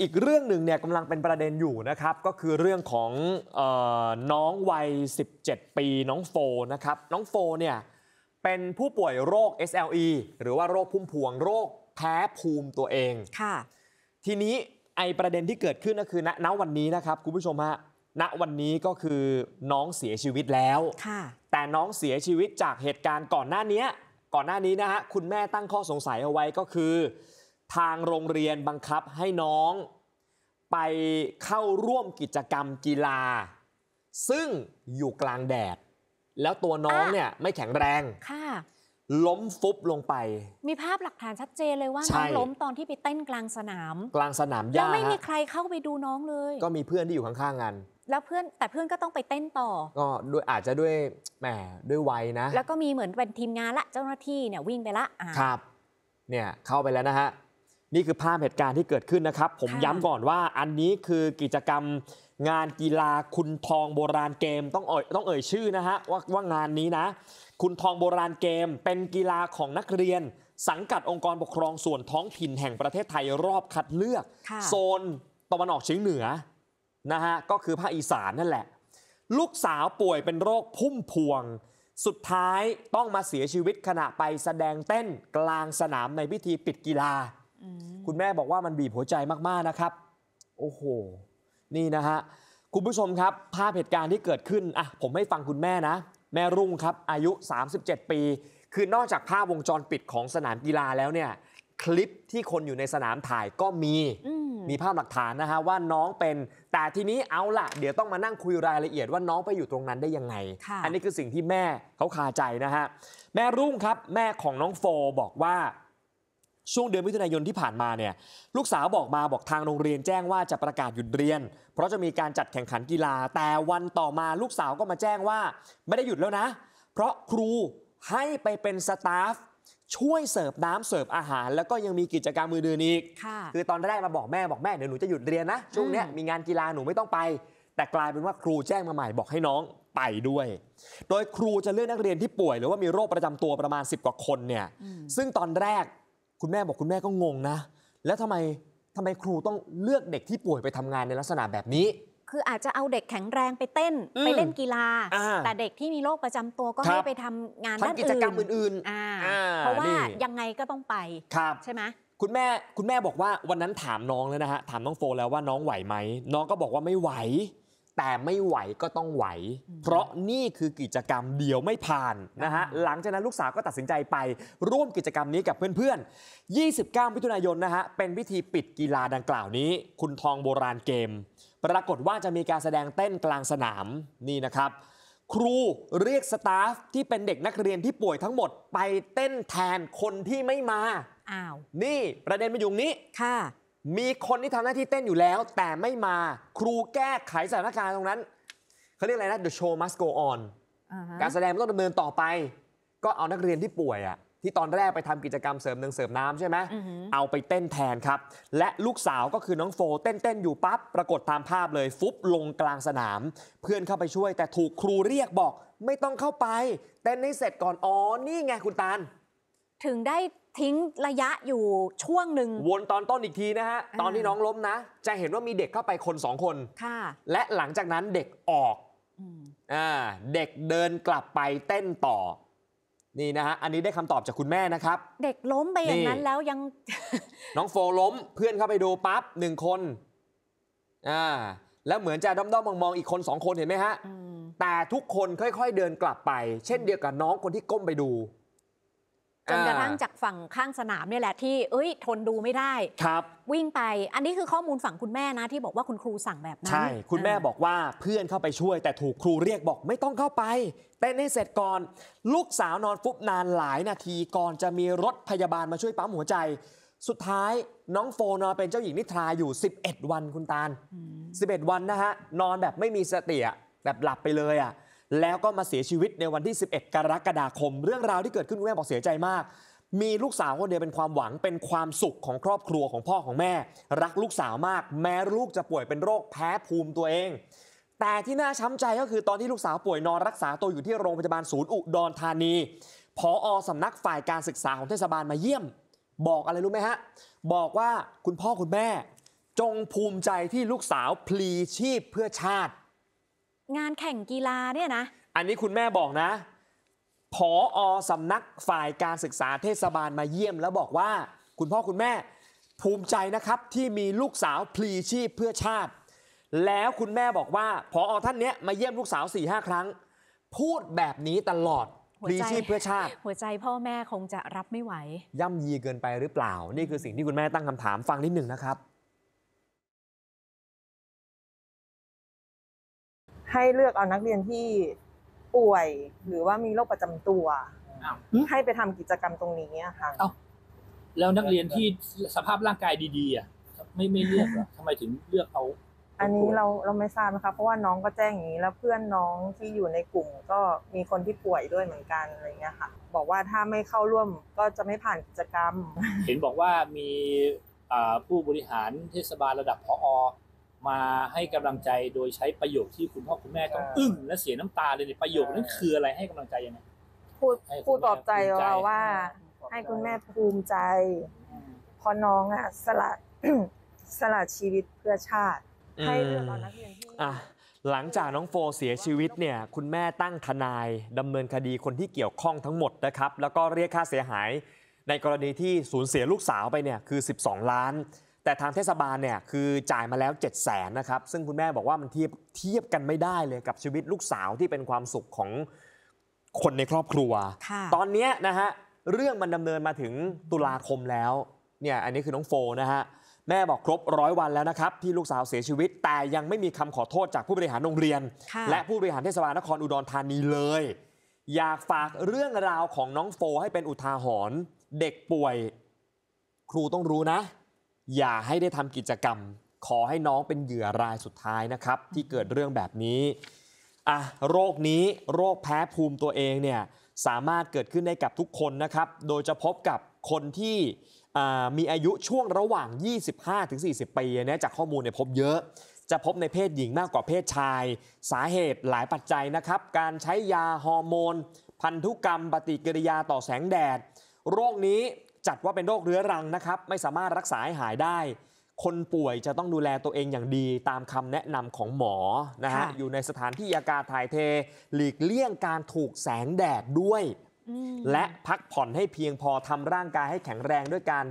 อีกเรื่องหนึ่งเนี่ยกำลังเป็นประเด็นอยู่นะครับ ก็คือเรื่องของออน้องวัย 17 ปี น้องโฟ นะครับ น้องโฟเนี่ยเป็นผู้ป่วยโรค SLE หรือว่าโรคพุ่มพวงโรคแพ้ภูมิตัวเองค่ะทีนี้ไอประเด็นที่เกิดขึ้นก็คือณะวันนี้นะครับคุณผู้ชมฮะณวันนี้ก็คือน้องเสียชีวิตแล้วค่ะแต่น้องเสียชีวิตจากเหตุการณ์ก่อนหน้านี้ก่อนหน้านี้นะฮะคุณแม่ตั้งข้อสงสัยเอาไว้ก็คือทางโรงเรียนบังคับให้น้องไปเข้าร่วมกิจกรรมกีฬา ซึ่งอยู่กลางแดด แล้วตัวน้องเนี่ยไม่แข็งแรงค่ะล้มฟุบลงไป มีภาพหลักฐานชัดเจนเลยว่าน้องล้มตอนที่ไปเต้นกลางสนาม กลางสนามยาแล้วไม่มีใครเข้าไปดูน้องเลย ก็มีเพื่อนที่อยู่ข้างๆกันแล้วเพื่อนแต่เพื่อนก็ต้องไปเต้นต่อก็ด้วยอาจจะด้วยแหมด้วยวัยนะแล้วก็มีเหมือนเป็นทีมงานละเจ้าหน้าที่เนี่ยวิ่งไปละครับ เนี่ยเข้าไปแล้วนะฮะนี่คือภาพเหตุการณ์ที่เกิดขึ้นนะครับ ผมย้ำก่อนว่าอันนี้คือกิจกรรมงานกีฬาคุณทองโบราณเกมต้องเอ่ยต้องเอ่ยชื่อนะฮะว่าว่างานนี้นะ คุณทองโบราณเกม เป็นกีฬาของนักเรียน สังกัดองค์กรปกครองส่วนท้องถิ่นแห่งประเทศไทยรอบคัดเลือก โซนตะวันออกเฉียงเหนือนะฮะ ก็คือภาคอีสานนั่นแหละ ลูกสาวป่วยเป็นโรคพุ่มพวง สุดท้ายต้องมาเสียชีวิตขณะไปแสดงเต้นกลางสนามในพิธีปิดกีฬาคุณแม่บอกว่ามันบีบหัวใจมาก ๆ นะครับ โอ้โห นี่นะฮะ คุณผู้ชมครับ ภาพเหตุการณ์ที่เกิดขึ้นอ่ะผมให้ฟังคุณแม่นะ แม่รุ่งครับ อายุ 37 ปี คือนอกจากภาพวงจรปิดของสนามกีฬาแล้วเนี่ย คลิปที่คนอยู่ในสนามถ่ายก็มี มีภาพหลักฐานนะฮะว่าน้องเป็น แต่ทีนี้เอาละ เดี๋ยวต้องมานั่งคุยรายละเอียด ว่าน้องไปอยู่ตรงนั้นได้ยังไง อันนี้คือสิ่งที่แม่เขาคาใจนะฮะ แม่รุ่งครับแม่ของน้องโฟ บอกว่าช่วงเดือนมิถุนายนที่ผ่านมาเนี่ยลูกสาวบอกมาบอกทางโรงเรียนแจ้งว่าจะประกาศหยุดเรียน เพราะจะมีการจัดแข่งขันกีฬาแต่วันต่อมาลูกสาวก็มาแจ้งว่าไม่ได้หยุดแล้วนะ เพราะครูให้ไปเป็นสตาฟช่วยเสิร์ฟน้ำเสิร์ฟอาหาร แล้วก็ยังมีกิจกรรมมือเดือนอีกคือตอนแรกมาบอกแม่บอกแม่เดี๋ยวหนูจะหยุดเรียนนะช่วงนี้มีงานกีฬาหนูไม่ต้องไป แต่กลายเป็นว่าครูแจ้งมาใหม่บอกให้น้องไปด้วย โดยครูจะเลือกนักเรียนที่ป่วย หรือว่ามีโรคประจำตัวประมาณ10กว่าคนเนี่ยซึ่งตอนแรกคุณแม่บอกคุณแม่ก็งงนะแล้วทำไมทำไมครูต้องเลือกเด็กที่ป่วยไปทำงานในลักษณะแบบนี้ คืออาจจะเอาเด็กแข็งแรงไปเต้นไปเล่นกีฬา แต่เด็กที่มีโรคประจำตัวก็ให้ไปทำงานด้านอื่นกิจกรรมอื่นๆเพราะว่ายังไงก็ต้องไปใช่ไหมคุณแม่คุณแม่บอกว่าวันนั้นถามน้องแล้วนะฮะถามน้องโฟแล้วว่าน้องไหวไหมน้องก็บอกว่าไม่ไหวแต่ไม่ไหวก็ต้องไหว เพราะนี่คือกิจกรรมเดียวไม่ผ่านนะฮะ หลังจากนั้นลูกสาวก็ตัดสินใจไปร่วมกิจกรรมนี้กับเพื่อนๆ 29มิถุนายนนะฮะ เป็นพิธีปิดกีฬาดังกล่าวนี้ คุณทองโบราณเกม ปรากฏว่าจะมีการแสดงเต้นกลางสนาม นี่นะครับ ครูเรียกสตาฟที่เป็นเด็กนักเรียนที่ป่วยทั้งหมดไปเต้นแทนคนที่ไม่มา อ้าว นี่ประเด็นมาอยู่นี้ ค่ะมีคนที่ทำหน้าที่เต้นอยู่แล้วแต่ไม่มาครูแก้ไขสถานการณ์ตรงนั้นเขาเรียกอะไรนะ the show must go on การแสดงมันต้องดำเนินต่อไป ก็เอานักเรียนที่ป่วยอะที่ตอนแรกไปทำกิจกรรมเสริมหนึ่งเสริมน้ำใช่ไหมเอาไปเต้นแทนครับ และลูกสาวก็คือน้องโฟเต้นเต้นอยู่ปั๊บ ปรากฏตามภาพเลย ฟุบลงกลางสนาม เพื่อนเข้าไปช่วย แต่ถูกครูเรียกบอกไม่ต้องเข้าไปเต้นให้เสร็จก่อนอ๋อนี่ไงคุณตาลถึงได้ทิ้งระยะอยู่ช่วงหนึ่ง วนตอนต้นอีกทีนะฮะตอนที่น้องล้มนะจะเห็นว่ามีเด็กเข้าไปคนสองคนค่ะและหลังจากนั้นเด็กออกอ่าเด็กเดินกลับไปเต้นต่อ นี่นะฮะอันนี้ได้คำตอบจากคุณแม่นะครับ เด็กล้มไปอย่างนั้นแล้วยัง น้องโฟล้มเพื่อนเข้าไปดูปั๊บหนึ่งคนอ่าแล้วเหมือนจะด้อมๆมองๆอีกคนสองคนเห็นไหมฮะแต่ทุกคนค่อยๆเดินกลับไป เช่นเดียวกับน้องคนที่ก้มไปดูจนกระทั่งจากฝั่งข้างสนามเนี่ยแหละที่เอ้ยทนดูไม่ได้ ครับ วิ่งไป อันนี้คือข้อมูลฝั่งคุณแม่นะที่บอกว่าคุณครูสั่งแบบนั้น ใช่ คุณแม่บอกว่าเพื่อนเข้าไปช่วยแต่ถูกครูเรียกบอกไม่ต้องเข้าไปเต้นให้เสร็จก่อนลูกสาวนอนฟุบนานหลายนาทีก่อนจะมีรถพยาบาลมาช่วยปั๊มหัวใจ สุดท้ายน้องโฟนอนเป็นเจ้าหญิงนิทราอยู่ 11 วันคุณตาล 11 วันนะฮะนอนแบบไม่มีสติแบบหลับไปเลยอ่ะแล้วก็มาเสียชีวิตในวันที่ 11 กรกฎาคม เรื่องราวที่เกิดขึ้นคุณแม่บอกเสียใจมาก มีลูกสาวคนเดียวเป็นความหวังเป็นความสุขของครอบครัวของพ่อของแม่ รักลูกสาวมากแม้ลูกจะป่วยเป็นโรคแพ้ภูมิตัวเอง แต่ที่น่าช้ำใจก็คือ ตอนที่ลูกสาวป่วยนอนรักษาตัวอยู่ที่โรงพยาบาลศูนย์อุดรธานีพออสำนักฝ่ายการศึกษาของเทศบาลมาเยี่ยม บอกอะไรรู้ไหมฮะบอกว่าคุณพ่อคุณแม่ จงภูมิใจที่ลูกสาวพลีชีพเพื่อชาติงานแข่งกีฬาเนี่ยนะ อันนี้คุณแม่บอกนะ ผออสานักฝ่ายการศึกษาเทศบาลมาเยี่ยมแล้วบอกว่าคุณพ่อคุณแม่ภูมิใจนะครับที่มีลูกสาวพลีชีพเพื่อชาติ แล้วคุณแม่บอกว่าผออท่านเนี้ยมาเยี่ยมลูกสาว4ี่ห้าครั้ง พูดแบบนี้ตลอดพลีชีพเพื่อชาติ หัวใจพ่อแม่คงจะรับไม่ไหวย่ำยีเกินไปหรือเปล่า นี่คือสิ่งที่คุณแม่ตั้งคำถามฟังนิดหนึ่งนะครับให้เลือกเอานักเรียนที่ป่วย หรือว่ามีโรคประจำตัวให้ไปทำกิจกรรมตรงนี้ค่ะแล้วนักเรียนที่สภาพร่างกายดีๆอ่ะไม่ไม่เลือกเหรอทำไมถึงเลือกเขาอันนี้เราเราไม่ทราบนะคะเพราะว่าน้องก็แจ้งอย่างนี้แล้วเพื่อนน้องที่อยู่ในกลุ่ม ก็มีคนที่ป่วยด้วยเหมือนกันอะไรเงี้ยค่ะ บอกว่าถ้าไม่เข้าร่วมก็จะไม่ผ่านกิจกรรม เห็นบอกว่ามีผู้บริหารเทศบาลระดับพอมาให้กำลังใจโดยใช้ประโยคที่คุณพ่อคุณแม่ต้องอึ้งและเสียน้ำตาเลยในประโยคนั้นคืออะไรให้กำลังใจยังไงพูดพูดปลอบใจเราว่า ให้คุณแม่ภูมิใจ พอน้องอ่ะสละสละชีวิตเพื่อชาติให้เรื่องเรานักเรียนที่หลังจากน้องโฟเสียชีวิตเนี่ยคุณแม่ตั้งทนายดำเนินคดีคนที่เกี่ยวข้องทั้งหมดนะครับ แล้วก็เรียกค่าเสียหายในกรณีที่สูญเสียลูกสาวไปเนี่ยคือ 12 ล้านแต่ทางเทศบาลเนี่ยคือจ่ายมาแล้ว7 0 0แสนนะครับ ซึ่งคุณแม่บอกว่ามันเทียบเทียบกันไม่ได้เลยกับชีวิตลูกสาวที่เป็นความสุขของคนในครอบครัว ตอนนี้นะฮะ เรื่องมันดำเนินมาถึงตุลาคมแล้วเนี่ยอันนี้คือน้องโฟนะฮะ แม่บอกครบร้อยวันแล้วนะครับ ที่ลูกสาวเสียชีวิต แต่ยังไม่มีคำขอโทษจากผู้บริหารโรงเรียน และผู้บริหารเทศบาลนครอุดรธานีเลย อยากฝากเรื่องราวของน้องโฟให้เป็นอุทาหรณ์เด็กป่วยครูต้องรู้นะอย่าให้ได้ทำกิจกรรมขอให้น้องเป็นเหยื่อรายสุดท้ายนะครับ ที่เกิดเรื่องแบบนี้อ่ะโรคนี้โรคแพ้ภูมิตัวเองเนี่ย สามารถเกิดขึ้นได้กับทุกคนนะครับ โดยจะพบกับคนที่มีอายุช่วงระหว่าง 25-40 ปีเนี่ยจากข้อมูลเนี่ยพบเยอะ จะพบในเพศหญิงมากกว่าเพศชาย สาเหตุหลายปัจจัยนะครับ การใช้ยาฮอร์โมน พันธุกรรม ปฏิกิริยาต่อแสงแดด โรคนี้จัดว่าเป็นโรคเรื้อรังนะครับไม่สามารถรักษาให้หายได้ คนป่วยจะต้องดูแลตัวเองอย่างดี ตามคำแนะนำของหมอนะฮะอยู่ในสถานที่อากาศถ่ายเท หลีกเลี่ยงการถูกแสงแดดด้วยและพักผ่อนให้เพียงพอทำร่างกายให้แข็งแรงด้วยการ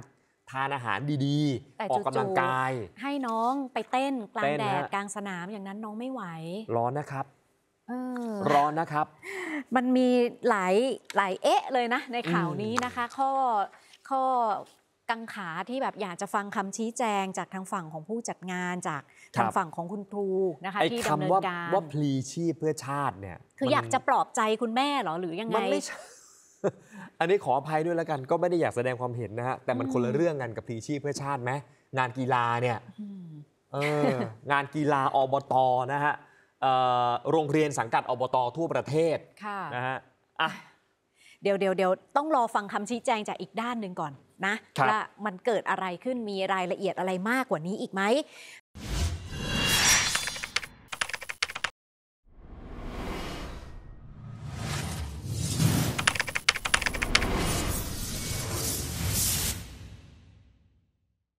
ทานอาหารดีๆออกกำลังกาย ให้น้องไปเต้นกลางแดดกลางสนามอย่างนั้นน้องไม่ไหว ร้อนนะครับร้อนนะครับ มันมีหลายหลายเอ๊ะเลยนะในข่าวนี้นะคะ ข้อข้อกังขาที่แบบอยากจะฟังคำชี้แจงจากทางฝั่งของผู้จัดงานจากทางฝั่งของคุณครูนะคะที่ดำเนินการว่าพลีชีพเพื่อชาติเนี่ย คืออยากจะปลอบใจคุณแม่หรอหรือยังไงมันไม่อันนี้ขออภัยด้วยแล้วกันก็ไม่ได้อยากแสดงความเห็นนะฮะแต่มันคนละเรื่องกันกับพลีชีพเพื่อชาติไหมงานกีฬาเนี่ยงานกีฬาอบตนะฮะโรงเรียนสังกัดอบตทั่วประเทศะนะฮะอ่ะ เดี๋ยวเดี๋ยวเดี๋ยวต้องรอฟังคำชี้แจงจากอีกด้านหนึ่งก่อนนะว่ามันเกิดอะไรขึ้นมีรายละเอียดอะไรมากกว่านี้อีกไหม